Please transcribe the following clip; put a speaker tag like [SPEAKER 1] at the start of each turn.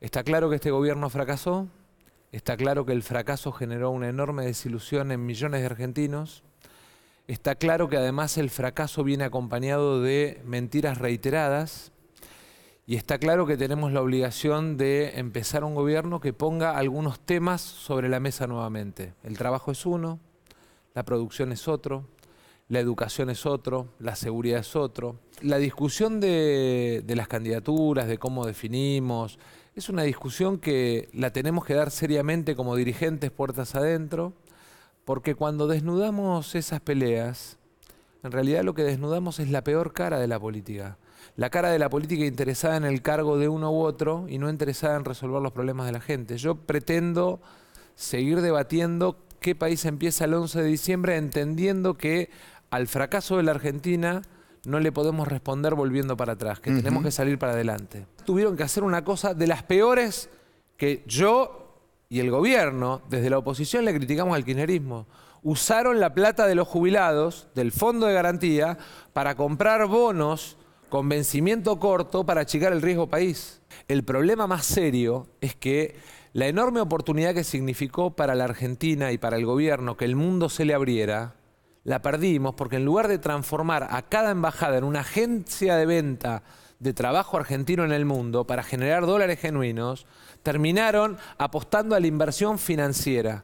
[SPEAKER 1] Está claro que este gobierno fracasó, está claro que el fracaso generó una enorme desilusión en millones de argentinos, está claro que además el fracaso viene acompañado de mentiras reiteradas y está claro que tenemos la obligación de empezar un gobierno que ponga algunos temas sobre la mesa nuevamente. El trabajo es uno, la producción es otro, la educación es otro, la seguridad es otro. La discusión de, las candidaturas, de cómo definimos, es una discusión que la tenemos que dar seriamente como dirigentes puertas adentro, porque cuando desnudamos esas peleas, en realidad lo que desnudamos es la peor cara de la política. La cara de la política interesada en el cargo de uno u otro y no interesada en resolver los problemas de la gente. Yo pretendo seguir debatiendo qué país empieza el 11 de diciembre, entendiendo que al fracaso de la Argentina no le podemos responder volviendo para atrás, que tenemos que salir para adelante. Tuvieron que hacer una cosa de las peores que yo y el gobierno, desde la oposición, le criticamos al kirchnerismo. Usaron la plata de los jubilados, del fondo de garantía, para comprar bonos con vencimiento corto para achicar el riesgo país. El problema más serio es que la enorme oportunidad que significó para la Argentina y para el gobierno que el mundo se le abriera, la perdimos porque en lugar de transformar a cada embajada en una agencia de venta de trabajo argentino en el mundo para generar dólares genuinos, terminaron apostando a la inversión financiera.